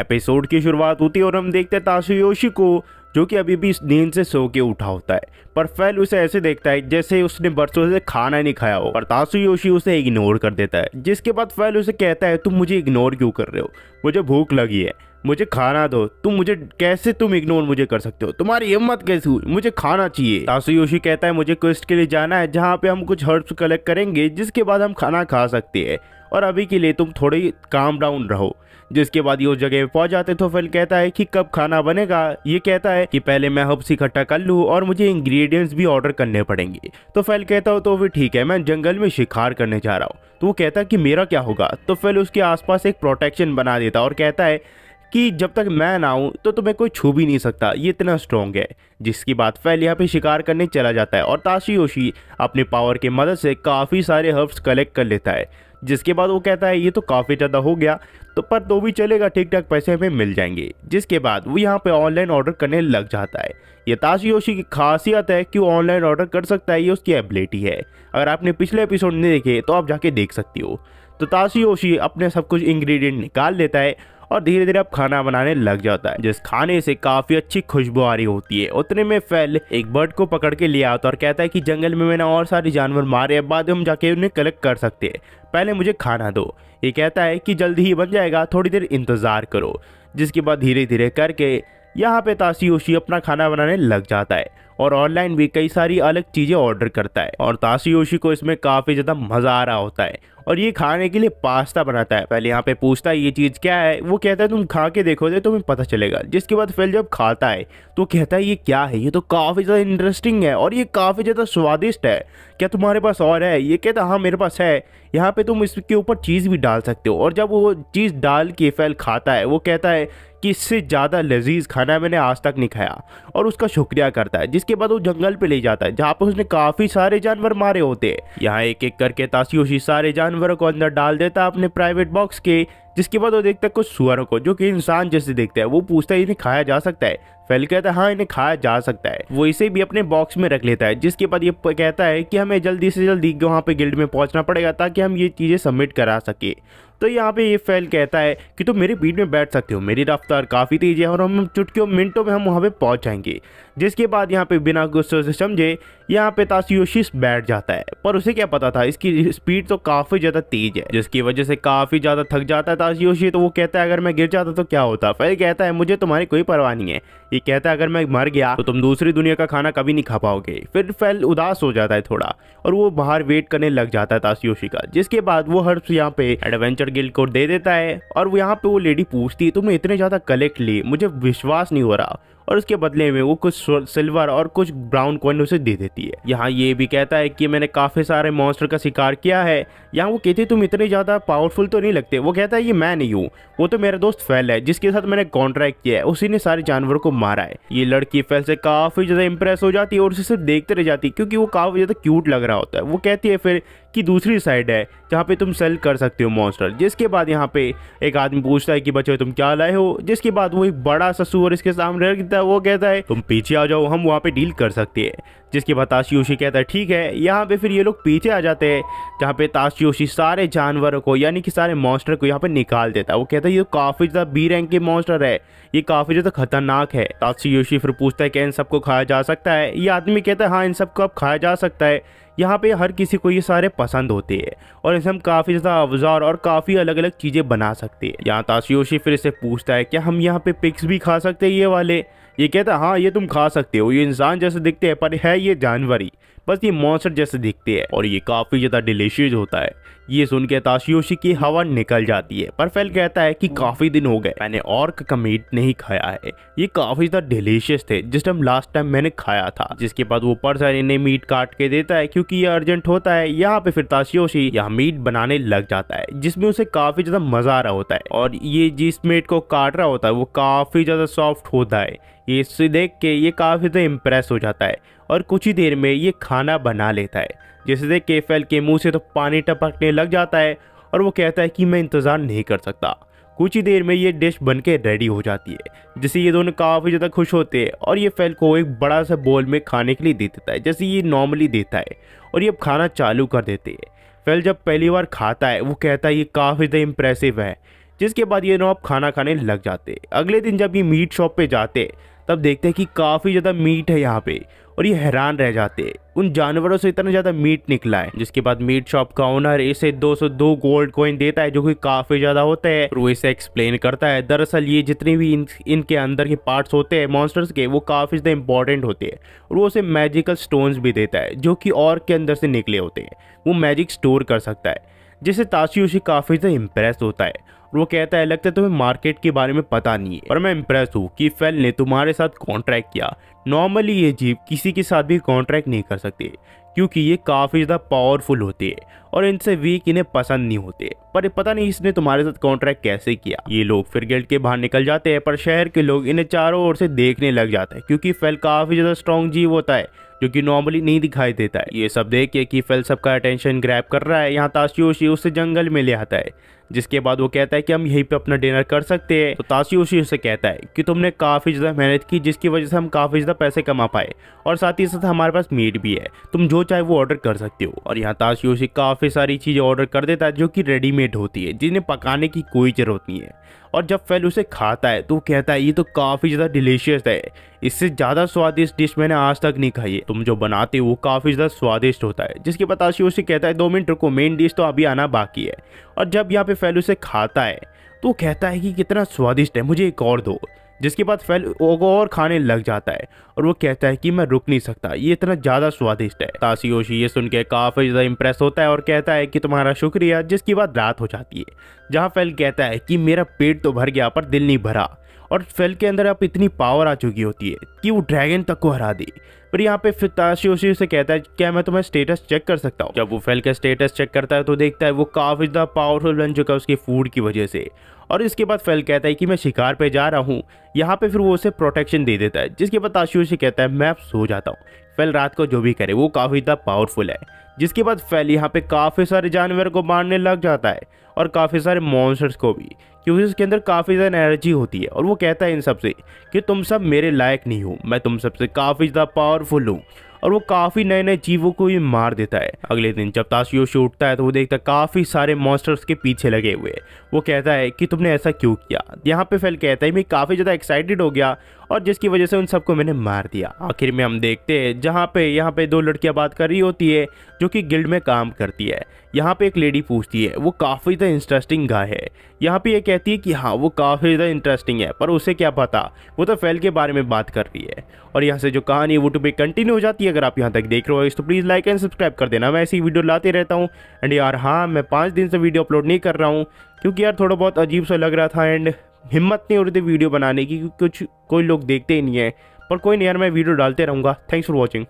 episode की शुरुआत होती है और हम देखते हैं ताशुयोशी को जो कि अभी भी नींद से सो के उठा होता है पर फैल उसे ऐसे देखता है जैसे उसने बरसों से खाना नहीं खाया हो पर तासु योशी उसे इग्नोर कर देता है जिसके बाद फैल उसे कहता है तुम मुझे इग्नोर क्यों कर रहे हो मुझे भूख लगी है मुझे खाना दो तुम मुझे कैसे तुम इग्नोर मुझे कर सकते हो तुम्हारी हिम्मत कैसे हुई मुझे खाना चाहिए तासु योशी कहता है मुझे क्वेस्ट के लिए जाना है जहाँ पे हम कुछ हर्ब्स कलेक्ट करेंगे जिसके बाद हम खाना खा सकते हैं और अभी के लिए तुम थोड़ी काम डाउन रहो जिसके बाद ये उस जगह पहुंच जाते तो फिल कहता है कि कब खाना बनेगा ये कहता है कि पहले मैं हब्स इकट्ठा कर लूँ और मुझे इंग्रेडिएंट्स भी ऑर्डर करने पड़ेंगे तो फैल कहता हो तो फिर ठीक है मैं जंगल में शिकार करने जा रहा हूँ तो वो कहता है कि मेरा क्या होगा तो फैल उसके आसपास एक प्रोटेक्शन बना देता और कहता है कि जब तक मैं ना आऊँ तो तुम्हें कोई छू भी नहीं सकता ये इतना स्ट्रॉन्ग है जिसकी बात फैल यहाँ पे शिकार करने चला जाता है और ताशी योशी अपने पावर के मदद से काफ़ी सारे हर्ब्स कलेक्ट कर लेता है जिसके बाद वो कहता है ये तो काफ़ी ज़्यादा हो गया तो पर तो भी चलेगा ठीक ठाक पैसे हमें मिल जाएंगे जिसके बाद वो यहाँ पे ऑनलाइन ऑर्डर करने लग जाता है ये ताशियोशी की खासियत है कि वो ऑनलाइन ऑर्डर कर सकता है ये उसकी एबिलिटी है अगर आपने पिछले एपिसोड नहीं देखे तो आप जाके देख सकती हो तो ताशियोशी अपने सब कुछ इंग्रेडिएंट निकाल लेता है और धीरे धीरे अब खाना बनाने लग जाता है जिस खाने से काफी अच्छी खुशबू आ रही होती है उतने में फैल एक बर्ड को पकड़ के ले आता है और कहता है कि जंगल में मैंने और सारे जानवर मारे अब बाद हम जाके उन्हें कलेक्ट कर सकते हैं पहले मुझे खाना दो ये कहता है कि जल्दी ही बन जाएगा थोड़ी देर इंतज़ार करो जिसके बाद धीरे धीरे करके यहाँ पे ताशी योशी अपना खाना बनाने लग जाता है और ऑनलाइन भी कई सारी अलग चीज़ें ऑर्डर करता है और ताशी को इसमें काफ़ी ज़्यादा मज़ा आ रहा होता है और ये खाने के लिए पास्ता बनाता है पहले यहाँ पे पूछता है ये चीज़ क्या है वो कहता है तुम खा के देखो दे तो तुम्हें पता चलेगा जिसके बाद फिर जब खाता है तो कहता है ये क्या है ये तो काफ़ी ज़्यादा इंटरेस्टिंग है और ये काफ़ी ज़्यादा स्वादिष्ट है क्या तुम्हारे पास और है ये कहता हाँ मेरे पास है यहाँ पे तुम इसके ऊपर चीज़ भी डाल सकते हो और जब वो चीज़ डाल के फैल खाता है वो कहता है कि इससे ज़्यादा लजीज खाना मैंने आज तक नहीं खाया और उसका शुक्रिया करता है जिसके इसके बाद वो जंगल पे ले जाता है जहाँ पे उसने काफी सारे जानवर मारे होते हैं यहाँ एक एक करके ताशियोशी सारे जानवरों को अंदर डाल देता है अपने प्राइवेट बॉक्स के जिसके बाद वो देखता है कुछ सुअरों को जो कि इंसान जैसे देखता है वो पूछता है इन्हें खाया जा सकता है फैल कहता है हाँ इन्हें खाया जा सकता है वो इसे भी अपने बॉक्स में रख लेता है जिसके बाद ये कहता है कि हमें जल्दी से जल्दी वहाँ पे गिल्ड में पहुँचना पड़ेगा ताकि हम ये चीज़ें सबमिट करा सके तो यहाँ पे ये फैल कहता है कि तुम तो मेरी बीट में बैठ सकते हो मेरी रफ्तार काफ़ी तेज़ है और हम चुटकियों मिनटों में हम वहाँ पे पहुँच जाएंगे जिसके बाद यहाँ पे बिना गुस्से से समझे यहाँ पे ताशियोशिस बैठ जाता है पर उसे क्या पता था इसकी स्पीड तो काफ़ी ज़्यादा तेज़ है जिसकी वजह से काफ़ी ज़्यादा थक जाता है ताशियोशी तो वो कहता है अगर मैं गिर जाता तो क्या होता फैल कहता है मुझे तुम्हारी कोई परवाह नहीं है ये कहता है अगर मैं मर गया तो तुम दूसरी दुनिया का खाना कभी नहीं खा पाओगे फिर फैल उदास हो जाता है थोड़ा और वो बाहर वेट करने लग जाता है ताशियोशी का जिसके बाद वो हर्ष यहाँ पे एडवेंचर और गिल को दे देता है और यहाँ पे वो लेडी पूछती है तुमने इतने ज्यादा कलेक्ट लिए मुझे विश्वास नहीं हो रहा और उसके बदले में वो कुछ सिल्वर और कुछ ब्राउन कॉइन उसे दे देती है यहाँ ये भी कहता है कि मैंने काफ़ी सारे मॉन्स्टर का शिकार किया है यहाँ वो कहती है तुम इतने ज़्यादा पावरफुल तो नहीं लगते वो कहता है ये मैं नहीं हूँ वो तो मेरा दोस्त फैल है जिसके साथ मैंने कॉन्ट्रैक्ट किया है उसी ने सारे जानवरों को मारा है ये लड़की फैल से काफ़ी ज़्यादा इंप्रेस हो जाती है और उसे सिर्फ देखते रह जाती है क्योंकि वो काफ़ी ज़्यादा क्यूट लग रहा होता है वो कहती है फिर कि दूसरी साइड है जहाँ पे तुम सेल कर सकते हो मॉन्स्टर जिसके बाद यहाँ पे एक आदमी पूछता है कि बच्चे तुम क्या लाए हो जिसके बाद वो एक बड़ा सा सुअर इसके सामने रख देता है वो कहता है तुम पीछे आ जाओ हम वहाँ पे डील कर सकते हैं जिसके बाद ताशियोशी कहता है ठीक है यहाँ पे फिर ये लोग पीछे आ जाते हैं जहाँ पे ताशियोशी सारे जानवरों को यानी कि सारे मॉन्स्टर को यहाँ पे निकाल देता है वो कहता है ये काफ़ी ज़्यादा बी रैंक के मॉन्स्टर है ये काफ़ी ज़्यादा खतरनाक है ताशियोशी फिर पूछता है कि इन सबको खाया जा सकता है ये आदमी कहता है हाँ इन सबको अब खाया जा सकता है यहाँ पे हर किसी को ये सारे पसंद होते हैं और इसे हम काफ़ी ज़्यादा अवजार और काफ़ी अलग अलग चीज़ें बना सकते हैं यहाँ ताशियोशी फिर इसे पूछता है क्या हम यहाँ पे पिक्स भी खा सकते हैं ये वाले ये कहता हाँ ये तुम खा सकते हो ये इंसान जैसे दिखते हैं पर है ये जानवर ही बस ये मॉन्सर जैसे दिखते हैं और ये काफी ज्यादा डिलीशियस होता है ये सुन के ताशियोशी की हवा निकल जाती है पर फैल कहता है कि काफी दिन हो गए मैंने और का मीट नहीं खाया है ये काफी ज्यादा डिलीशियस थे जिस टाइम लास्ट टाइम मैंने खाया था जिसके बाद वो पर्सन इन्हें मीट काट के देता है क्योंकि ये अर्जेंट होता है यहाँ पे फिर ताशियोशी यहाँ मीट बनाने लग जाता है जिसमें उसे काफी ज्यादा मजा आ रहा होता है और ये जिस मीट को काट रहा होता है वो काफी ज्यादा सॉफ्ट होता है ये देख के ये काफी ज्यादा इम्प्रेस हो जाता है और कुछ ही देर में ये खाना बना लेता है जिससे केफेल के मुंह से तो पानी टपकने लग जाता है और वो कहता है कि मैं इंतज़ार नहीं कर सकता कुछ ही देर में ये डिश बन के रेडी हो जाती है जिससे ये दोनों काफ़ी ज़्यादा खुश होते हैं और ये फेल को एक बड़ा सा बोल में खाने के लिए दे देता है जैसे ये नॉर्मली देता है और ये अब खाना चालू कर देते हैं फेल जब पहली बार खाता है वो कहता है ये काफ़ी ज़्यादा इम्प्रेसिव है जिसके बाद ये नवाब खाना खाने लग जाते अगले दिन जब ये मीट शॉप पे जाते तब देखते हैं कि काफ़ी ज़्यादा मीट है यहाँ पे और ये हैरान रह जाते उन जानवरों से इतना ज़्यादा मीट निकला है जिसके बाद मीट शॉप का ओनर इसे 202 गोल्ड कॉइन देता है जो कि काफ़ी ज़्यादा होता है वो इसे एक्सप्लेन करता है दरअसल ये जितने भी इन, इनके अंदर के पार्ट्स होते हैं मॉन्स्टर्स के वो काफ़ी ज़्यादा इंपॉर्टेंट होते हैं और वो उसे मैजिकल स्टोन्स भी देता है जो कि और के अंदर से निकले होते हैं वो मैजिक स्टोर कर सकता है जिससे ताशियोशी काफी ज्यादा इम्प्रेस होता है और वो कहता है लगता है तुम्हें मार्केट के बारे में पता नहीं है पर मैं इम्प्रेस हूँ कि फेल ने तुम्हारे साथ कॉन्ट्रैक्ट किया नॉर्मली ये जीव किसी के साथ भी कॉन्ट्रैक्ट नहीं कर सकते क्योंकि ये काफ़ी ज़्यादा पावरफुल होते हैं और इनसे वीक इन्हें पसंद नहीं होते पर पता नहीं इसने तुम्हारे साथ कॉन्ट्रैक्ट कैसे किया ये लोग फिर गेट के बाहर निकल जाते हैं पर शहर के लोग इन्हें चारों ओर से देखने लग जाते हैं क्योंकि फेल काफ़ी ज़्यादा स्ट्रॉन्ग जीव होता है जो कि नॉर्मली नहीं दिखाई देता है ये सब देख के कि फेल का अटेंशन ग्रैप कर रहा है यहाँ ताशियोशी उसे जंगल में ले आता है जिसके बाद वो कहता है कि हम यहीं पे अपना डिनर कर सकते हैं तो ताशी उसी उसे कहता है कि तुमने काफ़ी ज़्यादा मेहनत की जिसकी वजह से हम काफ़ी ज़्यादा पैसे कमा पाए और साथ ही साथ हमारे पास मीट भी है तुम जो चाहे वो ऑर्डर कर सकते हो और यहाँ ताशी उसी काफ़ी सारी चीज़ें ऑर्डर कर देता है जो कि रेडीमेड होती है जिन्हें पकाने की कोई ज़रूरत नहीं है और जब फैल उसे खाता है तो कहता है ये तो काफ़ी ज़्यादा डिलीशियस है इससे ज़्यादा स्वादिष्ट डिश मैंने आज तक नहीं खाई है तुम जो बनाते हो वो काफ़ी ज़्यादा स्वादिष्ट होता है जिसके बाद आशी उसे कहता है दो मिनट रुको मेन डिश तो अभी आना बाकी है और जब यहाँ पे फैल उसे खाता है तो कहता है कि कितना स्वादिष्ट है मुझे एक और दो जिसके बाद फैल और खाने लग जाता है और वो कहता है कि मैं रुक नहीं सकता ये इतना ज़्यादा स्वादिष्ट है तासी ये सुन के काफ़ी ज़्यादा इंप्रेस होता है और कहता है कि तुम्हारा शुक्रिया जिसके बाद रात हो जाती है जहाँ फैल कहता है कि मेरा पेट तो भर गया पर दिल नहीं भरा और फैल के अंदर अब इतनी पावर आ चुकी होती है कि वो ड्रैगन तक को हरा दे पर यहाँ पे फिताशी उसी उसे कहता है क्या मैं तुम्हें स्टेटस चेक कर सकता हूँ जब वो फेल का स्टेटस चेक करता है तो देखता है वो काफ़ी ज़्यादा पावरफुल बन चुका है उसके फूड की वजह से और इसके बाद फेल कहता है कि मैं शिकार पे जा रहा हूँ यहाँ पे फिर वो उसे प्रोटेक्शन दे देता है जिसके बाद ताशियो से कहता है मैं अब सो जाता हूँ फेल रात को जो भी करे वो काफ़ी ज़्यादा पावरफुल है जिसके बाद फैल यहाँ पे काफ़ी सारे जानवर को मारने लग जाता है और काफ़ी सारे मॉन्सर्स को भी क्योंकि उसके अंदर काफ़ी ज़्यादा एनर्जी होती है और वो कहता है इन सब से कि तुम सब मेरे लायक नहीं हो मैं तुम सबसे काफ़ी ज़्यादा पावरफुल हूँ और वो काफ़ी नए नए जीवों को भी मार देता है अगले दिन जब शो उठता है तो वो देखता है काफ़ी सारे मॉन्स्टर्स के पीछे लगे हुए वो कहता है कि तुमने ऐसा क्यों किया यहाँ पे फैल कहता है मैं काफ़ी ज़्यादा एक्साइटेड हो गया और जिसकी वजह से उन सबको मैंने मार दिया आखिर में हम देखते हैं जहाँ पे यहाँ पे दो लड़कियाँ बात कर रही होती है जो कि गिल्ड में काम करती है यहाँ पे एक लेडी पूछती है वो काफ़ी ज़्यादा इंटरेस्टिंग गाय है यहाँ पे ये कहती है कि हाँ वो काफ़ी ज़्यादा इंटरेस्टिंग है पर उसे क्या पता वो तो फैल के बारे में बात कर रही है और यहाँ से जो कहानी वो टू बी कंटिन्यू हो जाती है अगर आप यहाँ तक देख रहे हो तो प्लीज़ लाइक एंड सब्सक्राइब कर देना मैं ऐसी वीडियो लाते रहता हूँ एंड यार हाँ मैं पाँच दिन से वीडियो अपलोड नहीं कर रहा हूँ क्योंकि यार थोड़ा बहुत अजीब सा लग रहा था एंड हिम्मत नहीं हो रही थी वीडियो बनाने की क्योंकि कुछ कोई लोग देखते ही नहीं है पर कोई नहीं यार मैं वीडियो डालते रहूँगा थैंक्स फॉर वॉचिंग